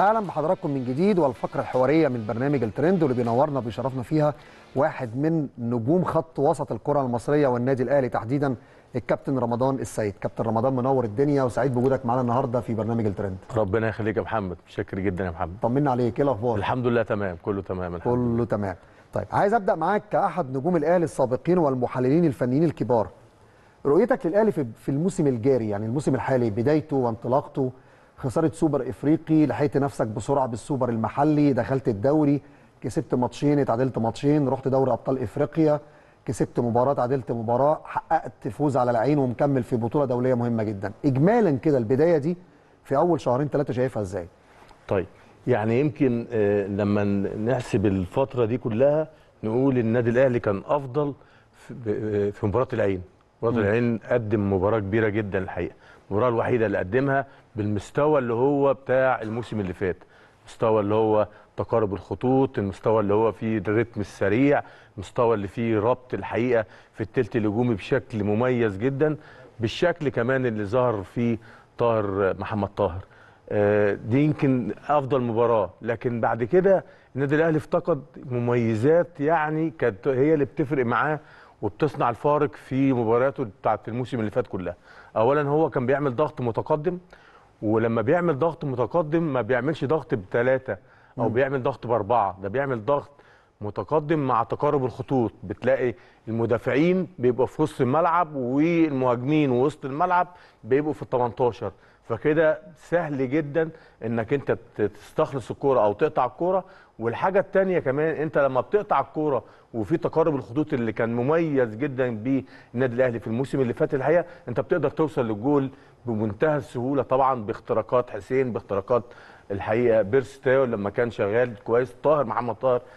اهلا بحضراتكم من جديد والفقره الحواريه من برنامج الترند واللي بينورنا بيشرفنا فيها واحد من نجوم خط وسط الكره المصريه والنادي الاهلي تحديدا الكابتن رمضان السيد كابتن رمضان منور الدنيا وسعيد بوجودك معانا النهارده في برنامج الترند ربنا يخليك يا محمد متشكر جدا يا محمد طمنا عليك ايه الاخبار الحمد لله تمام كله تمام الحمد كله لله. تمام طيب عايز ابدا معاك كاحد نجوم الاهلي السابقين والمحللين الفنيين الكبار رؤيتك للاهلي في الموسم الجاري يعني الموسم الحالي بدايته وانطلاقته خساره سوبر افريقي لحقت نفسك بسرعه بالسوبر المحلي دخلت الدوري كسبت ماتشين اتعادلت ماتشين رحت دوري ابطال افريقيا كسبت مباراه اتعادلت مباراه حققت فوز على العين ومكمل في بطوله دوليه مهمه جدا اجمالا كده البدايه دي في اول شهرين ثلاثه شايفها ازاي طيب يعني يمكن آه، لما نحسب الفتره دي كلها نقول النادي الاهلي كان افضل في آه، مباراه العين وادي العين قدم مباراه كبيره جدا الحقيقه المباراه الوحيده اللي قدمها بالمستوى اللي هو بتاع الموسم اللي فات المستوى اللي هو تقارب الخطوط المستوى اللي هو فيه الريتم السريع المستوى اللي فيه ربط الحقيقه في الثلث الهجومي بشكل مميز جدا بالشكل كمان اللي ظهر فيه طاهر محمد طاهر آه، دي يمكن افضل مباراه لكن بعد كده النادي الاهلي افتقد مميزات يعني كانت هي اللي بتفرق معاه وبتصنع الفارق في مبارياته بتاعه الموسم اللي فات كلها اولا هو كان بيعمل ضغط متقدم ولما بيعمل ضغط متقدم ما بيعملش ضغط بثلاثه او بيعمل ضغط باربعه ده بيعمل ضغط متقدم مع تقارب الخطوط بتلاقي المدافعين بيبقوا في وسط الملعب والمهاجمين وسط الملعب بيبقوا في ال 18 فكده سهل جدا انك انت تستخلص الكوره او تقطع الكوره والحاجه الثانيه كمان انت لما بتقطع الكوره وفي تقارب الخطوط اللي كان مميز جدا بيه النادي الاهلي في الموسم اللي فات الحقيقه انت بتقدر توصل للجول بمنتهى السهوله طبعا باختراقات حسين باختراقات الحقيقه بيرستاو لما كان شغال كويس طاهر محمد طاهر